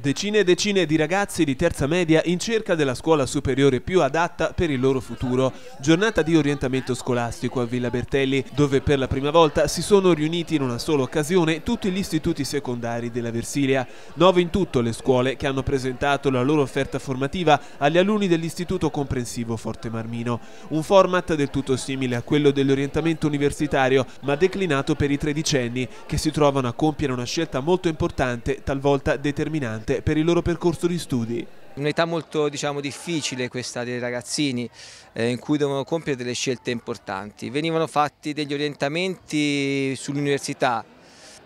Decine e decine di ragazzi di terza media in cerca della scuola superiore più adatta per il loro futuro. Giornata di orientamento scolastico a Villa Bertelli, dove per la prima volta si sono riuniti in una sola occasione tutti gli istituti secondari della Versilia. Nove in tutto le scuole che hanno presentato la loro offerta formativa agli alunni dell'Istituto Comprensivo Forte Marmino. Un format del tutto simile a quello dell'orientamento universitario, ma declinato per i tredicenni, che si trovano a compiere una scelta molto importante, talvolta determinante scelte per il loro percorso di studi. Un'età molto diciamo, difficile questa dei ragazzini eh, in cui devono compiere delle scelte importanti. Venivano fatti degli orientamenti sull'università,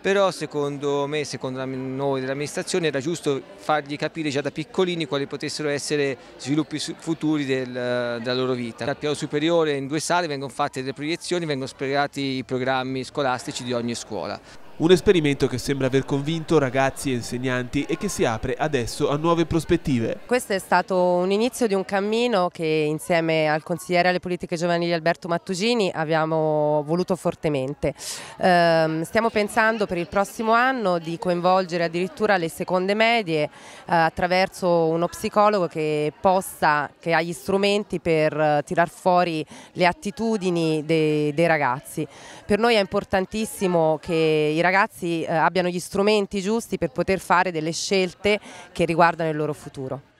però secondo me, secondo noi dell'amministrazione era giusto fargli capire già da piccolini quali potessero essere sviluppi futuri del, della loro vita. Al piano superiore in due sale vengono fatte delle proiezioni, vengono spiegati i programmi scolastici di ogni scuola. Un esperimento che sembra aver convinto ragazzi e insegnanti e che si apre adesso a nuove prospettive. Questo è stato un inizio di un cammino che insieme al consigliere alle politiche giovanili Alberto Mattugini abbiamo voluto fortemente. Ehm, stiamo pensando per il prossimo anno di coinvolgere addirittura le seconde medie eh, attraverso uno psicologo che possa, che ha gli strumenti per eh, tirar fuori le attitudini dei, dei ragazzi. Per noi è importantissimo che i ragazzi eh, abbiano gli strumenti giusti per poter fare delle scelte che riguardano il loro futuro.